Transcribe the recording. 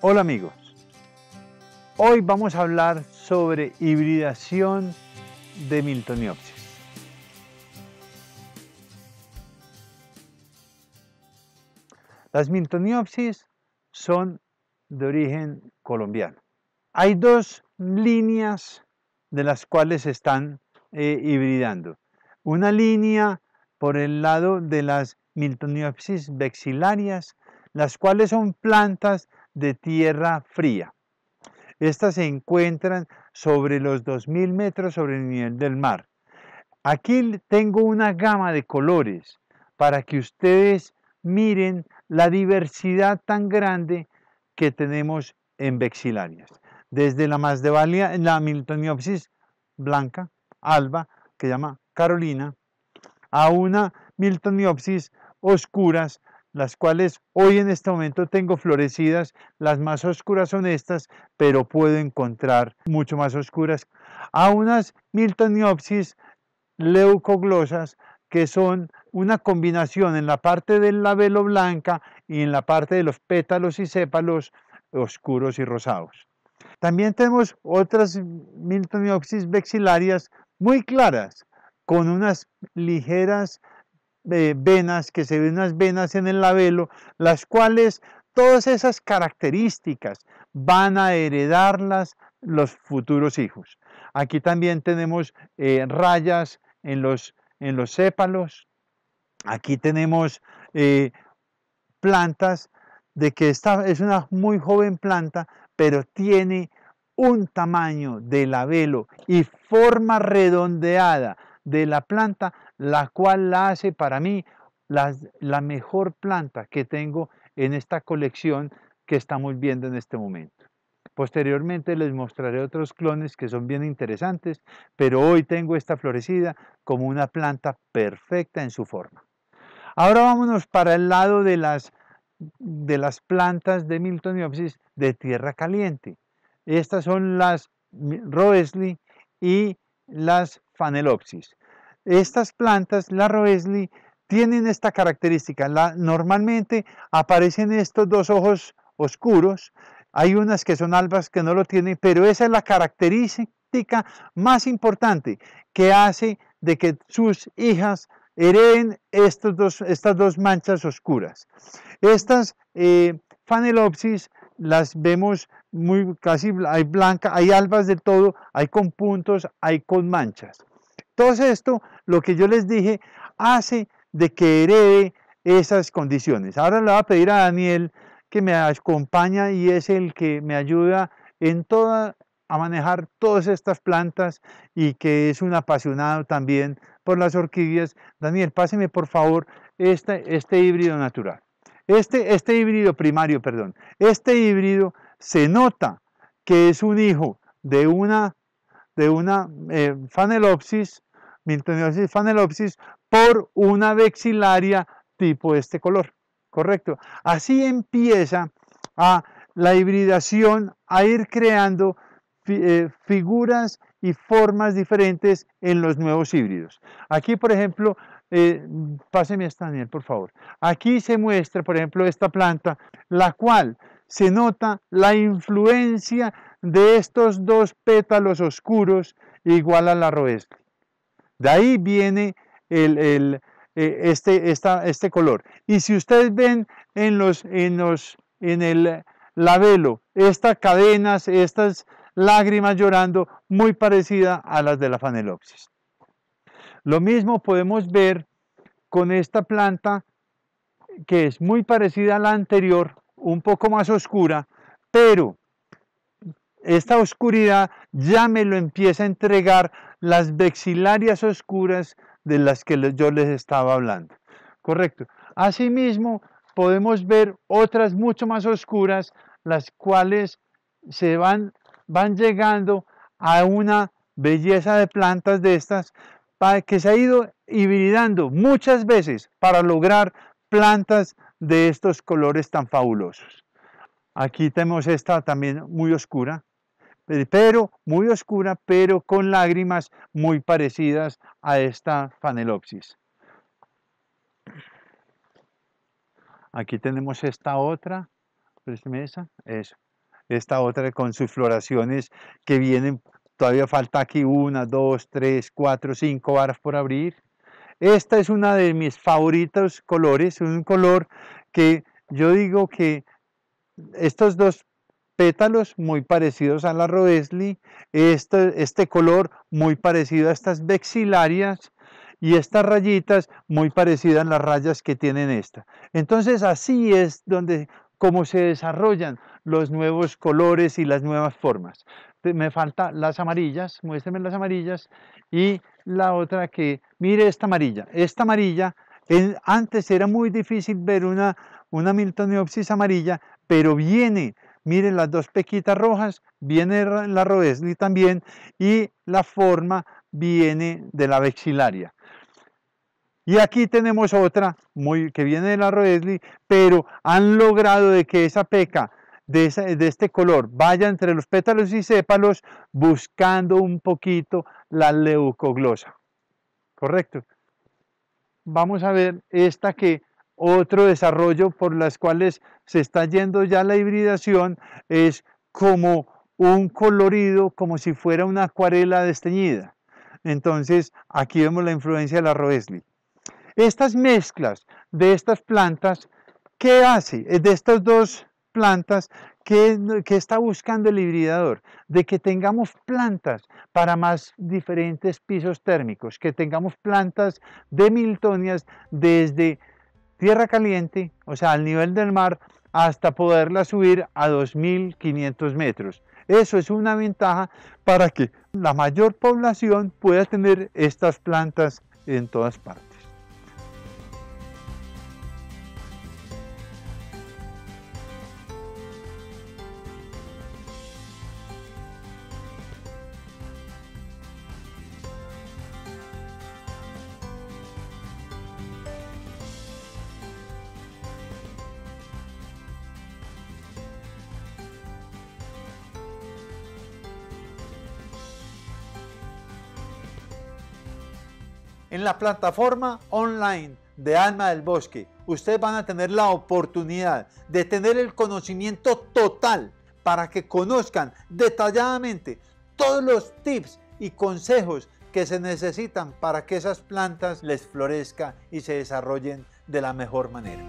Hola amigos, hoy vamos a hablar sobre hibridación de Miltoniopsis. Las Miltoniopsis son de origen colombiano. Hay dos líneas de las cuales se están eh, hibridando. Una línea por el lado de las Miltoniopsis vexilarias, las cuales son plantas de tierra fría. Estas se encuentran sobre los 2.000 metros sobre el nivel del mar. Aquí tengo una gama de colores para que ustedes miren la diversidad tan grande que tenemos en vexilarias. Desde la más de la miltoniopsis blanca, alba, que llama Carolina, a una miltoniopsis oscuras las cuales hoy en este momento tengo florecidas, las más oscuras son estas, pero puedo encontrar mucho más oscuras, a unas Miltoniopsis leucoglosas, que son una combinación en la parte del labelo blanca y en la parte de los pétalos y sépalos oscuros y rosados. También tenemos otras Miltoniopsis vexilarias muy claras, con unas ligeras eh, venas, que se ven unas venas en el labelo, las cuales todas esas características van a heredarlas los futuros hijos. Aquí también tenemos eh, rayas en los, en los sépalos, aquí tenemos eh, plantas de que esta es una muy joven planta, pero tiene un tamaño de labelo y forma redondeada de la planta la cual la hace para mí la mejor planta que tengo en esta colección que estamos viendo en este momento. Posteriormente les mostraré otros clones que son bien interesantes, pero hoy tengo esta florecida como una planta perfecta en su forma. Ahora vámonos para el lado de las, de las plantas de Miltoniopsis de tierra caliente. Estas son las roesley y las Fanelopsis estas plantas, la Roesli, tienen esta característica. La, normalmente aparecen estos dos ojos oscuros. Hay unas que son albas que no lo tienen, pero esa es la característica más importante que hace de que sus hijas hereden estos dos, estas dos manchas oscuras. Estas eh, fanelopsis las vemos muy casi, hay blanca, hay albas de todo, hay con puntos, hay con manchas. Todo esto, lo que yo les dije, hace de que herede esas condiciones. Ahora le voy a pedir a Daniel que me acompaña y es el que me ayuda en toda a manejar todas estas plantas y que es un apasionado también por las orquídeas. Daniel, páseme por favor este, este híbrido natural. Este, este híbrido primario, perdón. Este híbrido se nota que es un hijo de una, de una eh, y fanelopsis por una vexilaria tipo este color. Correcto. Así empieza a la hibridación a ir creando eh, figuras y formas diferentes en los nuevos híbridos. Aquí, por ejemplo, eh, páseme esta, Daniel, por favor. Aquí se muestra, por ejemplo, esta planta, la cual se nota la influencia de estos dos pétalos oscuros igual a la roesli. De ahí viene eh, este, este, color. Y si ustedes ven en, los, en, los, en el labelo, estas cadenas, estas lágrimas llorando, muy parecida a las de la fanelopsis. Lo mismo podemos ver con esta planta que es muy parecida a la anterior, un poco más oscura, pero esta oscuridad ya me lo empieza a entregar las vexilarias oscuras de las que yo les estaba hablando. Correcto. Asimismo, podemos ver otras mucho más oscuras, las cuales se van, van llegando a una belleza de plantas de estas que se ha ido hibridando muchas veces para lograr plantas de estos colores tan fabulosos. Aquí tenemos esta también muy oscura, eh, pero muy oscura, pero con lágrimas muy parecidas a esta Fanelopsis. Aquí tenemos esta otra, esa, eso. Esta otra con sus floraciones que vienen, todavía falta aquí una, dos, tres, cuatro, cinco varas por abrir. Esta es una de mis favoritos colores, un color que yo digo que estos dos pétalos muy parecidos a la roesli, este, este, color muy parecido a estas vexilarias y estas rayitas muy parecidas a las rayas que tienen esta. Entonces así es donde cómo se desarrollan los nuevos colores y las nuevas formas. Me falta las amarillas, muéstrenme las amarillas y la otra que, mire esta amarilla, esta amarilla, antes era muy difícil ver una, una miltoniopsis amarilla, pero viene Miren las dos pequitas rojas, viene la roesli también y la forma viene de la vexilaria. Y aquí tenemos otra muy, que viene de la roesli, pero han logrado de que esa peca de, de, este color vaya entre los pétalos y sépalos buscando un poquito la leucoglosa. ¿Correcto? Vamos a ver esta que otro desarrollo por las cuales se está yendo ya la hibridación es como un colorido, como si fuera una acuarela desteñida. Entonces, aquí vemos la influencia de la Roesli. Estas mezclas de estas plantas, ¿qué hace? De estas dos plantas, ¿qué, ¿qué, está buscando el hibridador? De que tengamos plantas para más diferentes pisos térmicos, que tengamos plantas de miltonias desde tierra caliente, o sea, al nivel del mar, hasta poderla subir a 2.500 metros. Eso es una ventaja para que la mayor población pueda tener estas plantas en todas partes. en la plataforma online de Alma del Bosque, ustedes van a tener la oportunidad de tener el conocimiento total para que conozcan detalladamente todos los tips y consejos que se necesitan para que esas plantas les florezcan y se desarrollen de la mejor manera.